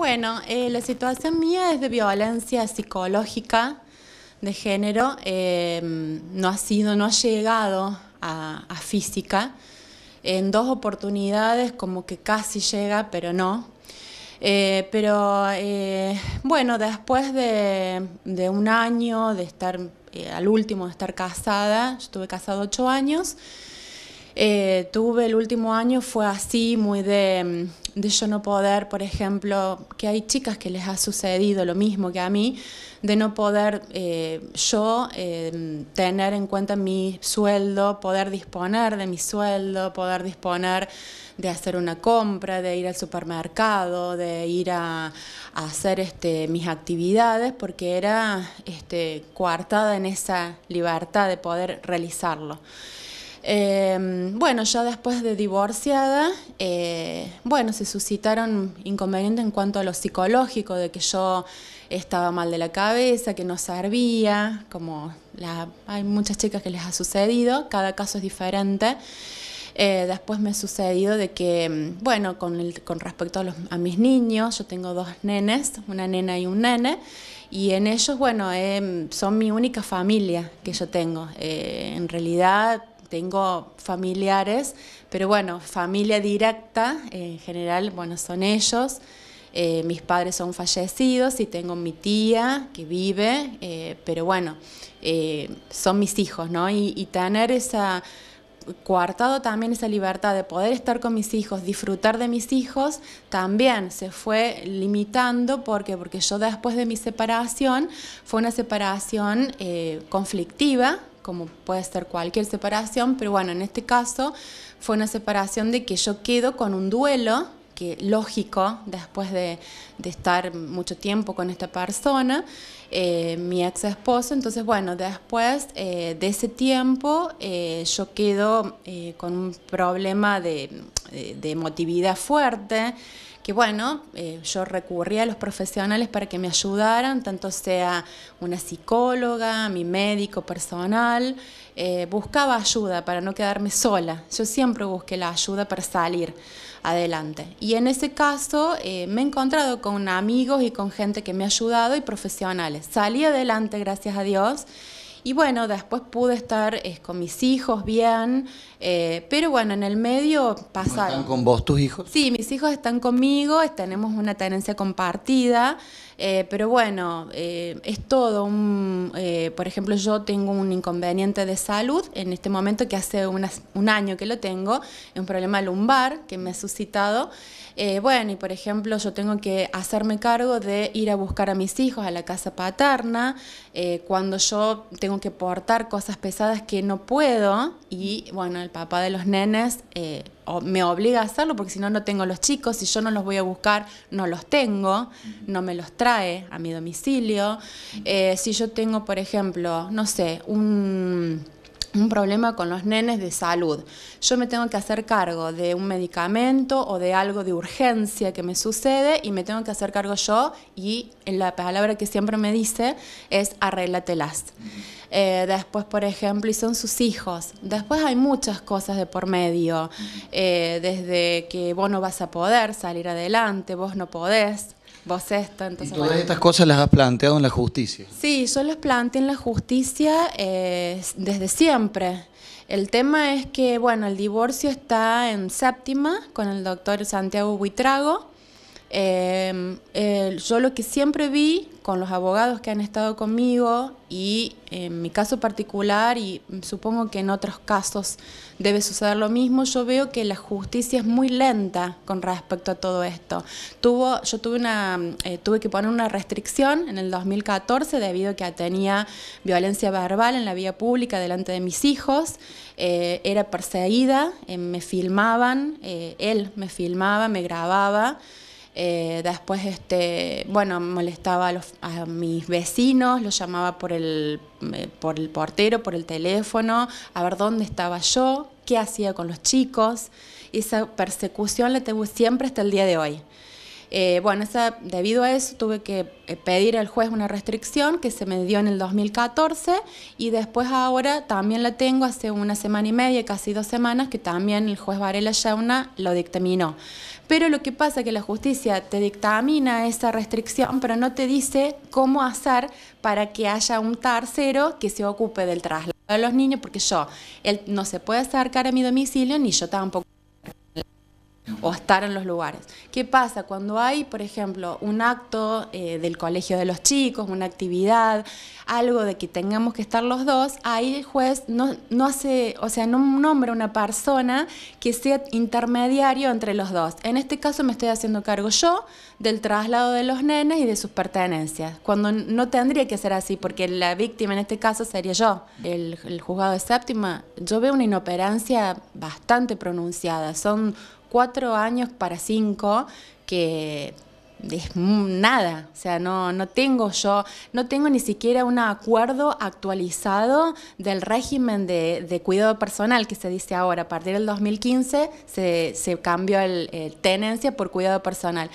Bueno, eh, la situación mía es de violencia psicológica de género, em, no ha sido, no ha llegado a, física. En dos oportunidades como que casi llega, pero no. Eh, pero eh, bueno, después de, un año de estar, al último de estar casada, yo estuve casada ocho años, eh, tuve el último año fue así, muy mm, de, yo no poder, por ejemplo, que hay chicas que les ha sucedido lo mismo que a mí, de no poder eh, yo eh, tener en cuenta mi sueldo, poder disponer de mi sueldo, poder disponer de hacer una compra, de ir al supermercado, de ir a, hacer este, mis actividades, porque era este, coartada en esa libertad de poder realizarlo. Em, bueno, ya después de divorciada, eh, bueno, se suscitaron inconvenientes en cuanto a lo psicológico, de que yo estaba mal de la cabeza, que no servía, como hay muchas chicas que les ha sucedido, cada caso es diferente. Eh, después me ha sucedido de que, em, bueno, con, con respecto a, mis niños, yo tengo dos nenes, una nena y un nene, y en ellos, bueno, em, son mi única familia que yo tengo. Eh, en realidad tengo familiares, pero bueno, familia directa en general, bueno, son ellos. Eh, mis padres son fallecidos y tengo mi tía que vive, eh, pero bueno, eh, son mis hijos, ¿no? Y, tener esa coartado también esa libertad de poder estar con mis hijos, disfrutar de mis hijos, también se fue limitando porque porque yo después de mi separación fue una separación conflictiva como puede ser cualquier separación, pero bueno, en este caso fue una separación de que yo quedo con un duelo, que lógico, después de, estar mucho tiempo con esta persona, eh, mi ex esposo, entonces bueno, después eh, de ese tiempo eh, yo quedo con un problema de, de emotividad fuerte que bueno, eh, yo recurría a los profesionales para que me ayudaran, tanto sea una psicóloga, mi médico personal, eh, buscaba ayuda para no quedarme sola, yo siempre busqué la ayuda para salir adelante. Y en ese caso eh, me he encontrado con amigos y con gente que me ha ayudado y profesionales. Salí adelante, gracias a Dios. Y bueno, después pude estar eh, con mis hijos bien, eh, pero bueno, en el medio pasaron. ¿Están con vos tus hijos? Sí, mis hijos están conmigo, eh, tenemos una tenencia compartida, pero bueno, es todo un... por ejemplo, yo tengo un inconveniente de salud en este momento que hace un año que lo tengo, un problema lumbar que me ha suscitado. bueno, y por ejemplo, yo tengo que hacerme cargo de ir a buscar a mis hijos a la casa paterna, cuando yo tengo que portar cosas pesadas que no puedo y bueno, el papá de los nenes eh, me obliga a hacerlo porque si no, no tengo los chicos, si yo no los voy a buscar, no los tengo, no me los trae a mi domicilio. Eh, si yo tengo, por ejemplo, no sé, un un problema con los nenes de salud. Yo me tengo que hacer cargo de un medicamento o de algo de urgencia que me sucede y me tengo que hacer cargo yo y la palabra que siempre me dice es arréglatelas. Eh, después, por ejemplo, y son sus hijos. Después hay muchas cosas de por medio, eh, desde que vos no vas a poder salir adelante, vos no podés, vos esto. Entonces, ¿Y todas estas cosas las has planteado en la justicia? Sí, yo las planteé en la justicia eh, desde siempre. El tema es que, bueno, el divorcio está en séptima con el doctor Santiago Buitrago Em, yo lo que siempre vi con los abogados que han estado conmigo y en mi caso particular y supongo que en otros casos debe suceder lo mismo, yo veo que la justicia es muy lenta con respecto a todo esto. Tuvo, yo tuve, una, mm, eh, tuve que poner una restricción en el 2014 debido a que tenía violencia verbal en la vía pública delante de mis hijos, eh, era perseguida, eh, me filmaban, él me filmaba, me grababa. Eh, después, este, bueno, molestaba a, mis vecinos, los llamaba por el, eh, por el portero, por el teléfono, a ver dónde estaba yo, qué hacía con los chicos. esa persecución la tengo siempre hasta el día de hoy. Eh, bueno, debido a eso tuve que eh, pedir al juez una restricción que se me dio en el 2014 y después ahora también la tengo hace una semana y media, casi dos semanas, que también el juez Varela Yauna lo dictaminó. Pero lo que pasa es que la justicia te dictamina esa restricción, pero no te dice cómo hacer para que haya un tercero que se ocupe del traslado de los niños, porque yo, él no se puede acercar a mi domicilio ni yo tampoco o estar en los lugares. ¿Qué pasa cuando hay, por ejemplo, un acto eh, del colegio de los chicos, una actividad, algo de que tengamos que estar los dos? Ahí el juez no, no hace, o sea, no nombra una persona que sea intermediario entre los dos. En este caso me estoy haciendo cargo yo del traslado de los nenes y de sus pertenencias, cuando no tendría que ser así, porque la víctima en este caso sería yo. El, el juzgado de séptima, yo veo una inoperancia bastante pronunciada, son cuatro años para cinco, que es nada, o sea, no, no tengo yo, no tengo ni siquiera un acuerdo actualizado del régimen de, de cuidado personal que se dice ahora. A partir del 2015 se, se cambió el tenencia por cuidado personal.